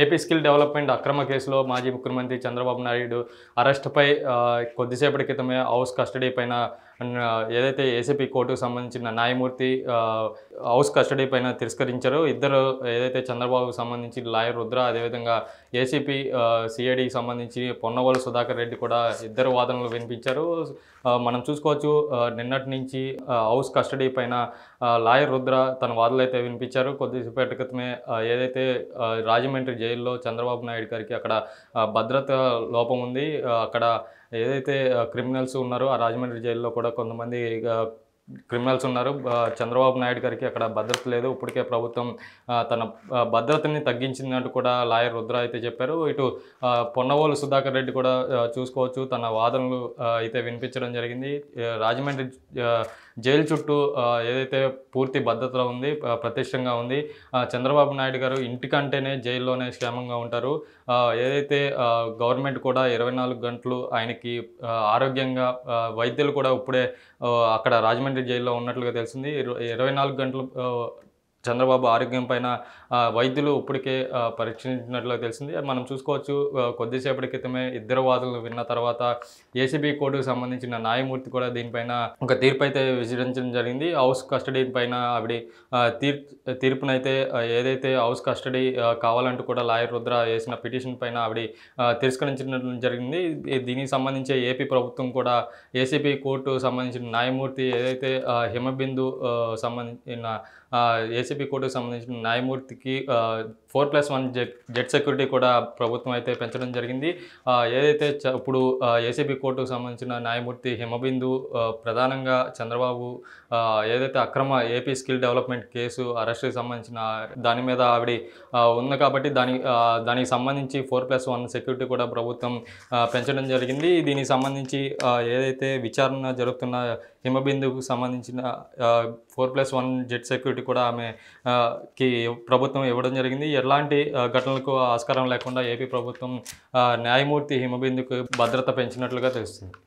AP skill development అక్రమ కేసులో మాజీ ముఖ్యమంత్రి చంద్రబాబు నాయుడు అరెస్ట్పై కొద్దిసేపటి క్రితమే హౌస్ కస్టడీ పైన ఏదైతే ఏసీపీ కోర్టుకు సంబంధించిన న్యాయమూర్తి హౌస్ కస్టడీ పైన తిరస్కరించారో ఇద్దరు ఏదైతే చంద్రబాబుకు సంబంధించి లాయర్ రుద్ర అదేవిధంగా ఏసీపీ సిఐడికి సంబంధించి పొన్నవాళ్ళు సుధాకర్ రెడ్డి కూడా ఇద్దరు వాదనలు వినిపించారు మనం చూసుకోవచ్చు నిన్నటి నుంచి హౌస్ కస్టడీ పైన లాయర్ రుద్ర తన వాదనలు అయితే వినిపించారు కొద్దిసేపటి క్రితమే ఏదైతే రాజమండ్రి జైల్లో చంద్రబాబు నాయుడు గారికి అక్కడ భద్రత లోపం ఉంది అక్కడ ఏదైతే క్రిమినల్స్ ఉన్నారో ఆ రాజమండ్రి జైల్లో కూడా కొంతమంది క్రిమినల్స్ ఉన్నారు చంద్రబాబు నాయుడు గారికి అక్కడ భద్రత లేదు ఇప్పటికే ప్రభుత్వం తన భద్రతని తగ్గించిందంటూ కూడా లాయర్ రుద్ర అయితే చెప్పారు ఇటు పొన్నవోలు సుధాకర్ రెడ్డి కూడా చూసుకోవచ్చు తన వాదనలు అయితే వినిపించడం జరిగింది రాజమండ్రి జైలు చుట్టూ ఏదైతే పూర్తి భద్రత ఉంది ప్రతిష్టంగా ఉంది చంద్రబాబు నాయుడు గారు ఇంటికంటేనే జైల్లోనే క్షేమంగా ఉంటారు ఏదైతే గవర్నమెంట్ కూడా ఇరవై నాలుగు గంటలు ఆయనకి ఆరోగ్యంగా వైద్యులు కూడా ఇప్పుడే అక్కడ రాజమండ్రి జైల్లో ఉన్నట్లుగా తెలిసింది ఇరవై నాలుగు గంటలు చంద్రబాబు ఆరోగ్యం పైన వైద్యులు ఇప్పటికే పరీక్షించినట్లు తెలిసింది మనం చూసుకోవచ్చు కొద్దిసేపటి క్రితమే ఇద్దరు వాదులు విన్న తర్వాత ఏసీబీ కోర్టుకు సంబంధించిన న్యాయమూర్తి కూడా దీనిపైన ఒక తీర్పు అయితే విసిరించడం జరిగింది హౌస్ కస్టడీ పైన ఆవిడ తీర్ తీర్పునైతే ఏదైతే హౌస్ కస్టడీ కావాలంటూ కూడా లాయర్ రుద్ర వేసిన పిటిషన్ పైన ఆవిడ తిరస్కరించడం జరిగింది దీనికి సంబంధించి ఏపీ ప్రభుత్వం కూడా ఏసీబీ కోర్టు సంబంధించిన న్యాయమూర్తి ఏదైతే హిమబిందు సంబంధించిన ఏసీ ఏసీబీ కోర్టుకు సంబంధించిన న్యాయమూర్తికి four plus one Z security కూడా ప్రభుత్వం అయితే పెంచడం జరిగింది ఏదైతే ఇప్పుడు ఏసీబీ కోర్టుకు సంబంధించిన న్యాయమూర్తి హిమబిందు ప్రధానంగా చంద్రబాబు ఏదైతే అక్రమ ఏపీ స్కిల్ డెవలప్మెంట్ కేసు అరెస్ట్కి సంబంధించిన దాని మీద ఆవిడ ఉంది కాబట్టి దాని దానికి సంబంధించి ఫోర్ ప్లస్ వన్ సెక్యూరిటీ కూడా ప్రభుత్వం పెంచడం జరిగింది దీనికి సంబంధించి ఏదైతే విచారణ జరుగుతున్న హిమబిందుకు సంబంధించిన four plus one Z security కూడా ఆమె కి ప్రభుత్వం ఇవ్వడం జరిగింది ఎలాంటి ఘటనలకు ఆస్కారం లేకుండా ఏపీ ప్రభుత్వం న్యాయమూర్తి హిమబిందుకు భద్రత పెంచినట్లుగా తెలుస్తుంది